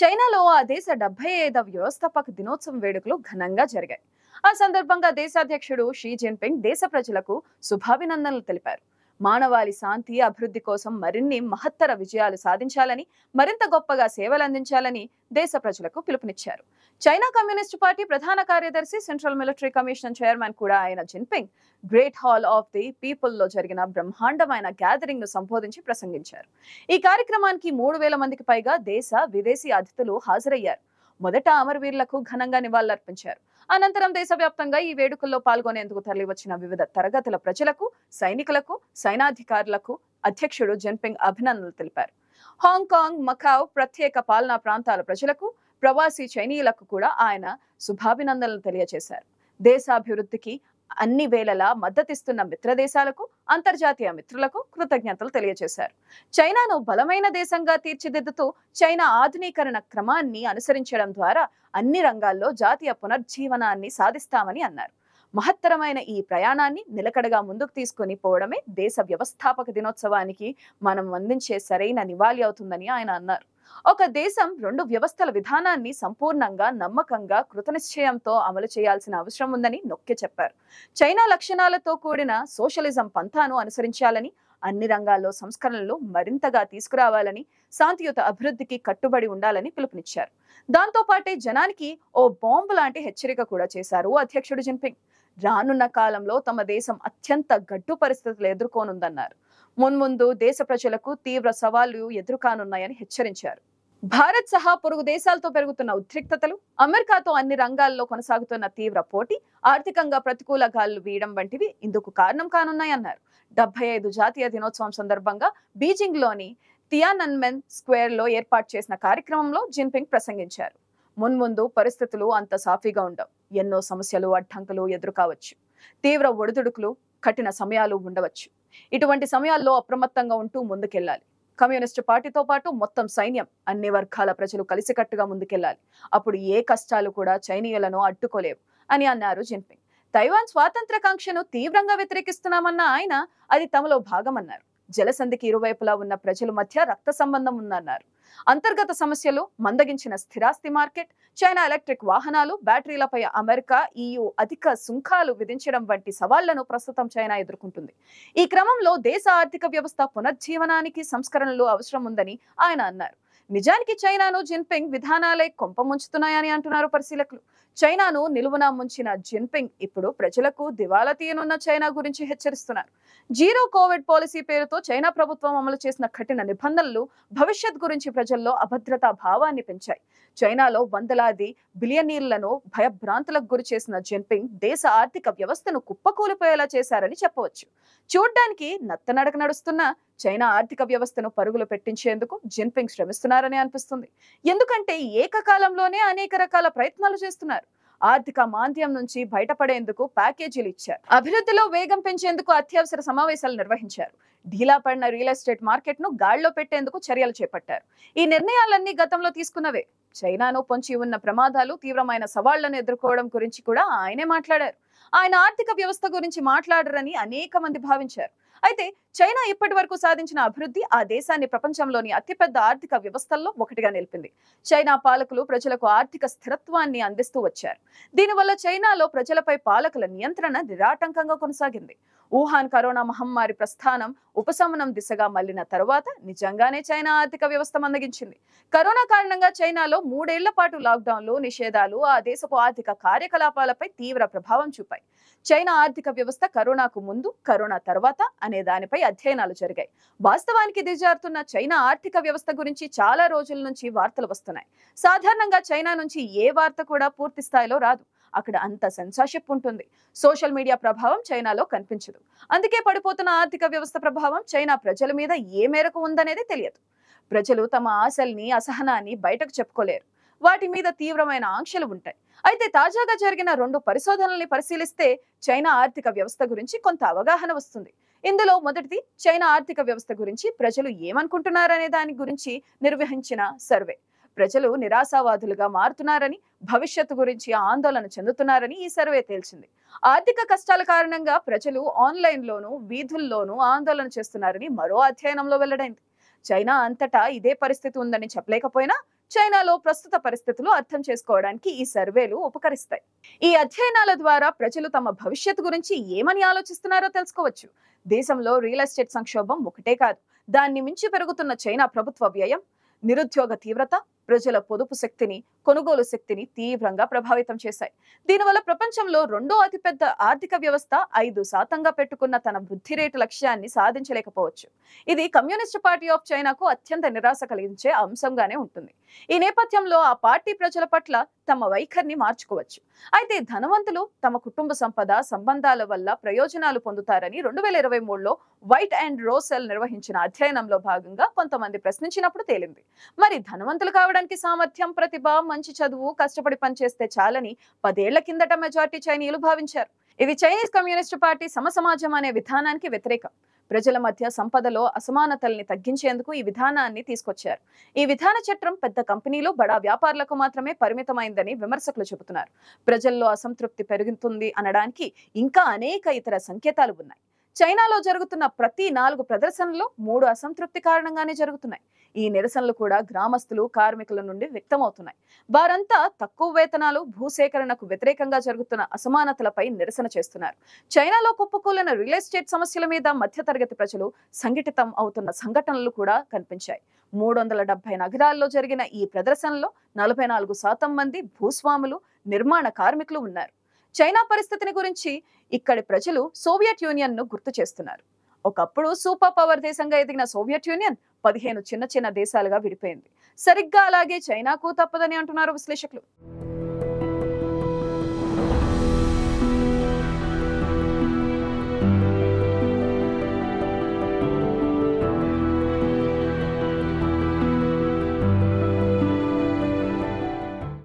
చైనాలో ఆ దేశ డెబ్బై ఐదవ వ్యవస్థాపక దినోత్సవం వేడుకలు ఘనంగా జరిగాయి ఆ సందర్భంగా దేశాధ్యక్షుడు షీ జిన్పింగ్ దేశ ప్రజలకు శుభాభినందనలు తెలిపారు మానవాళి శాంతి అభివృద్ధి కోసం మరిన్ని మహత్తర విజయాలు సాధించాలని మరింత గొప్పగా సేవలు అందించాలని దేశ ప్రజలకు పిలుపునిచ్చారు చైనా కమ్యూనిస్ట్ పార్టీ ప్రధాన కార్యదర్శి సెంట్రల్ మిలిటరీ కమిషన్ చైర్మన్ కూడా ఆయన Jinping great hall of the people లో జరిగిన బ్రహ్మాండమైన గ్యాదరింగ్ ను సంబోధించి ప్రసంగించారు ఈ కార్యక్రమానికి మూడు వేల మందికి పైగా దేశ విదేశీ అతిథులు హాజరయ్యారు మొదట అమరవీరులకు ఘనంగా నివాళులర్పించారు అనంతరం దేశవ్యాప్తంగా ఈ వేడుకల్లో పాల్గొనేందుకు తరలివచ్చిన వివిధ తరగతుల ప్రజలకు సైనికులకు సైనాధికారులకు అధ్యక్షుడు జిన్పింగ్ అభినందనలు తెలిపారు హాంకాంగ్ మకావ్ ప్రత్యేక పాలనా ప్రాంతాల ప్రజలకు ప్రవాసీ చైనీయులకు కూడా ఆయన శుభాభినందనలు తెలియజేశారు దేశాభివృద్ధికి అన్ని వేళలా మద్దతిస్తున్న మిత్ర దేశాలకు అంతర్జాతీయ మిత్రులకు కృతజ్ఞతలు తెలియజేశారు చైనాను బలమైన దేశంగా తీర్చిదిద్దుతూ చైనా ఆధునీకరణ క్రమాన్ని అనుసరించడం ద్వారా అన్ని రంగాల్లో జాతీయ పునర్జీవనాన్ని సాధిస్తామని అన్నారు మహత్తరమైన ఈ ప్రయాణాన్ని నిలకడగా ముందుకు తీసుకుని పోవడమే దేశ వ్యవస్థాపక దినోత్సవానికి మనం అందించే సరైన నివాళి అవుతుందని ఆయన అన్నారు ఒక దేశం రెండు వ్యవస్థల విధానాన్ని సంపూర్ణంగా నమ్మకంగా కృతనిశ్చయంతో అమలు చేయాల్సిన అవసరం ఉందని నొక్కి చెప్పారు చైనా లక్షణాలతో కూడిన సోషలిజం పంథాను అనుసరించాలని అన్ని రంగాల్లో సంస్కరణలు మరింతగా తీసుకురావాలని శాంతియుత అభివృద్ధికి కట్టుబడి ఉండాలని పిలుపునిచ్చారు దాంతో పాటే జనానికి ఓ బాంబు లాంటి హెచ్చరిక కూడా చేశారు అధ్యక్షుడు జిన్పింగ్ రానున్న కాలంలో తమ దేశం అత్యంత గడ్డు పరిస్థితులు ఎదుర్కోనుందన్నారు మున్ముందు దేశ ప్రజలకు తీవ్ర సవాళ్లు ఎదురుకానున్నాయని హెచ్చరించారు భారత్ సహా పొరుగు దేశాలతో పెరుగుతున్న ఉద్రిక్తతలు అమెరికాతో అన్ని రంగాల్లో కొనసాగుతున్న తీవ్ర పోటీ ఆర్థికంగా ప్రతికూల గాలు వీయడం వంటివి ఇందుకు కారణం కానున్నాయన్నారు డెబ్బై ఐదు జాతీయ దినోత్సవం సందర్భంగా బీజింగ్లోని థియానన్మెన్ స్క్వేర్లో ఏర్పాటు చేసిన కార్యక్రమంలో జిన్పింగ్ ప్రసంగించారు మున్ముందు పరిస్థితులు అంత సాఫీగా ఉండవు ఎన్నో సమస్యలు అడ్డంకులు ఎదురుకావచ్చు తీవ్ర ఒడిదుడుకులు కఠిన సమయాలు ఉండవచ్చు ఇటువంటి సమయాల్లో అప్రమత్తంగా ఉంటూ ముందుకెళ్లాలి కమ్యూనిస్టు పార్టీతో పాటు మొత్తం సైన్యం అన్ని వర్గాల ప్రజలు కలిసికట్టుగా ముందుకెళ్లాలి అప్పుడు ఏ కష్టాలు కూడా చైనీయులను అడ్డుకోలేవు అని అన్నారు జిన్పింగ్ తైవాన్ స్వాతంత్రకాంక్షను తీవ్రంగా వ్యతిరేకిస్తున్నామన్న ఆయన అది తమలో భాగమన్నారు జలసంధికి ఇరువైపులా ఉన్న ప్రజల మధ్య రక్త సంబంధం ఉందన్నారు అంతర్గత సమస్యలు మందగించిన స్థిరాస్తి మార్కెట్ చైనా ఎలక్ట్రిక్ వాహనాలు బ్యాటరీలపై అమెరికా ఈయు అధిక సుంకాలు విధించడం వంటి సవాళ్లను ప్రస్తుతం చైనా ఎదుర్కొంటుంది ఈ క్రమంలో దేశ ఆర్థిక వ్యవస్థ పునర్జీవనానికి సంస్కరణలు అవసరం ఉందని ఆయన అన్నారు నిజానికి చైనాను జిన్పింగ్ విధానాలే కొంప ముంచుతున్నాయని అంటున్నారు పరిశీలకులు చైనాను నిలువున ముంచిన జిన్పింగ్ ఇప్పుడు ప్రజలకు దివాలా తీయనున్న చైనా గురించి హెచ్చరిస్తున్నారు జీరో కోవిడ్ పాలసీ పేరుతో చైనా ప్రభుత్వం అమలు చేసిన కఠిన నిబంధనలు భవిష్యత్ గురించి ప్రజల్లో అభద్రతా భావాన్ని పెంచాయి చైనాలో వందలాది బిలియనీర్లను భయభ్రాంతులకు గురి చేసిన జిన్పింగ్ దేశ ఆర్థిక వ్యవస్థను కుప్పకూలిపోయేలా చేశారని చెప్పవచ్చు చూడ్డానికి నత్తనడక నడుస్తున్న చైనా ఆర్థిక వ్యవస్థను పరుగులు పెట్టించేందుకు జిన్పింగ్ శ్రమిస్తున్నారని అనిపిస్తుంది ఎందుకంటే ఏకకాలంలోనే అనేక రకాల ప్రయత్నాలు చేస్తున్నారు ఆర్థిక మాంద్యం నుంచి బయటపడేందుకు ప్యాకేజీలు ఇచ్చారు అభివృద్ధిలో వేగం పెంచేందుకు అత్యవసర సమావేశాలు నిర్వహించారు ఢీలా పడిన రియల్ ఎస్టేట్ మార్కెట్ ను గాడిలో పెట్టేందుకు చర్యలు చేపట్టారు ఈ నిర్ణయాలన్నీ గతంలో తీసుకున్నవే చైనాను పొంచి ఉన్న ప్రమాదాలు తీవ్రమైన సవాళ్లను ఎదుర్కోవడం గురించి కూడా ఆయనే మాట్లాడారు ఆయన ఆర్థిక వ్యవస్థ గురించి మాట్లాడరని అనేక మంది భావించారు అయితే చైనా ఇప్పటి వరకు సాధించిన అభివృద్ధి ఆ దేశాన్ని ప్రపంచంలోని అతిపెద్ద ఆర్థిక వ్యవస్థల్లో ఒకటిగా నిలిపింది చైనా పాలకులు ప్రజలకు ఆర్థిక స్థిరత్వాన్ని అందిస్తూ వచ్చారు దీనివల్ల చైనాలో ప్రజలపై పాలకుల నియంత్రణ నిరాటంకంగా కొనసాగింది వుహాన్ కరోనా మహమ్మారి ప్రస్థానం ఉపశమనం దిశగా మళ్లిన తర్వాత నిజంగానే చైనా ఆర్థిక వ్యవస్థ మందగించింది కరోనా కారణంగా చైనాలో మూడేళ్ల పాటు లాక్డౌన్లు నిషేధాలు ఆ దేశపు ఆర్థిక కార్యకలాపాలపై తీవ్ర ప్రభావం చూపాయి చైనా ఆర్థిక వ్యవస్థ కరోనాకు ముందు కరోనా తర్వాత అనే దానిపై అధ్యయనాలు జరిగాయి వాస్తవానికి దిజారుతున్న చైనా ఆర్థిక వ్యవస్థ గురించి చాలా రోజుల నుంచి వార్తలు వస్తున్నాయి సాధారణంగా చైనా నుంచి ఏ వార్త కూడా పూర్తి స్థాయిలో రాదు అక్కడ అంత సెన్సార్షిప్ ఉంటుంది సోషల్ మీడియా ప్రభావం చైనాలో కనిపించదు అందుకే పడిపోతున్న ఆర్థిక వ్యవస్థ ప్రభావం చైనా ప్రజల మీద ఏ మేరకు ఉందనేది తెలియదు ప్రజలు తమ ఆశల్ని అసహనాన్ని బయటకు చెప్పుకోలేరు వాటి మీద తీవ్రమైన ఆంక్షలు ఉంటాయి అయితే తాజాగా జరిగిన రెండు పరిశోధనల్ని పరిశీలిస్తే చైనా ఆర్థిక వ్యవస్థ గురించి కొంత అవగాహన వస్తుంది ఇందులో మొదటిది చైనా ఆర్థిక వ్యవస్థ గురించి ప్రజలు ఏమనుకుంటున్నారనే దాని గురించి నిర్వహించిన సర్వే ప్రజలు నిరాశావాదులుగా మారుతున్నారని భవిష్యత్తు గురించి ఆందోళన చెందుతున్నారని ఈ సర్వే తేల్చింది ఆర్థిక కష్టాల కారణంగా ప్రజలు ఆన్లైన్లోనూ వీధుల్లోనూ ఆందోళన చేస్తున్నారని మరో అధ్యయనంలో వెల్లడైంది చైనా అంతటా ఇదే పరిస్థితి ఉందని చెప్పలేకపోయినా చైనాలో ప్రస్తుత పరిస్థితులు అర్థం చేసుకోవడానికి ఈ సర్వేలు ఉపకరిస్తాయి ఈ అధ్యయనాల ద్వారా ప్రజలు తమ భవిష్యత్తు గురించి ఏమని ఆలోచిస్తున్నారో తెలుసుకోవచ్చు దేశంలో రియల్ ఎస్టేట్ సంక్షోభం ఒకటే కాదు దాన్ని మించి పెరుగుతున్న చైనా ప్రభుత్వ వ్యయం నిరుద్యోగ తీవ్రత ప్రజల పొదుపు శక్తిని కొనుగోలు శక్తిని తీవ్రంగా ప్రభావితం చేశాయి దీనివల్ల ప్రపంచంలో రెండో అతిపెద్ద ఆర్థిక వ్యవస్థ ఐదు శాతంగా పెట్టుకున్న తన వృద్ధి రేటు లక్ష్యాన్ని సాధించలేకపోవచ్చు ఇది కమ్యూనిస్ట్ పార్టీ ఆఫ్ చైనాకు అత్యంత నిరాశ కలిగించే అంశంగానే ఉంటుంది ఈ నేపథ్యంలో ఆ పార్టీ ప్రజల పట్ల తమ వైఖరిని మార్చుకోవచ్చు అయితే ధనవంతులు తమ కుటుంబ సంపద సంబంధాల వల్ల ప్రయోజనాలు పొందుతారని రెండు వేల ఇరవై మూడులో వైట్ అండ్ రోసెల్ నిర్వహించిన అధ్యయనంలో భాగంగా కొంతమంది ప్రశ్నించినప్పుడు తేలింది మరి ధనవంతులు కావడం చదవడానికి సామర్థ్యం ప్రతిభ మంచి చదువు కష్టపడి పనిచేస్తే చాలని పదేళ్ల కిందట మెజార్టీ చైనీయులు భావించారు ఇది చైనీస్ కమ్యూనిస్టు పార్టీ సమసమాజం అనే విధానానికి వ్యతిరేకం ప్రజల మధ్య సంపదలో అసమానతల్ని తగ్గించేందుకు ఈ విధానాన్ని తీసుకొచ్చారు ఈ విధాన చట్టం పెద్ద కంపెనీలు బడా వ్యాపారులకు మాత్రమే పరిమితమైందని విమర్శకులు చెబుతున్నారు ప్రజల్లో అసంతృప్తి పెరుగుతుంది అనడానికి ఇంకా అనేక ఇతర సంకేతాలు ఉన్నాయి చైనాలో జరుగుతున్న ప్రతి నాలుగు ప్రదర్శనలు మూడు అసంతృప్తి కారణంగానే జరుగుతున్నాయి ఈ నిరసనలు కూడా గ్రామస్తులు కార్మికుల నుండి వ్యక్తమవుతున్నాయి వారంతా తక్కువ వేతనాలు భూసేకరణకు వ్యతిరేకంగా జరుగుతున్న అసమానతలపై నిరసన చేస్తున్నారు చైనాలో కుప్పకూలిన రియల్ ఎస్టేట్ సమస్యల మీద మధ్యతరగతి ప్రజలు సంఘటితం అవుతున్న సంఘటనలు కూడా కనిపించాయి మూడు వందల డెబ్బై నగరాల్లో జరిగిన ఈ ప్రదర్శనలో నలభై నాలుగు శాతం మంది భూస్వాములు నిర్మాణ కార్మికులు ఉన్నారు చైనా పరిస్థితిని గురించి ఇక్కడి ప్రజలు సోవియట్ యూనియన్ ను గుర్తు చేస్తున్నారు ఒకప్పుడు సూపర్ పవర్ దేశంగా ఎదిగిన సోవియట్ యూనియన్ పదిహేను చిన్న చిన్న దేశాలుగా విడిపోయింది సరిగ్గా అలాగే చైనాకు తప్పదని అంటున్నారు విశ్లేషకులు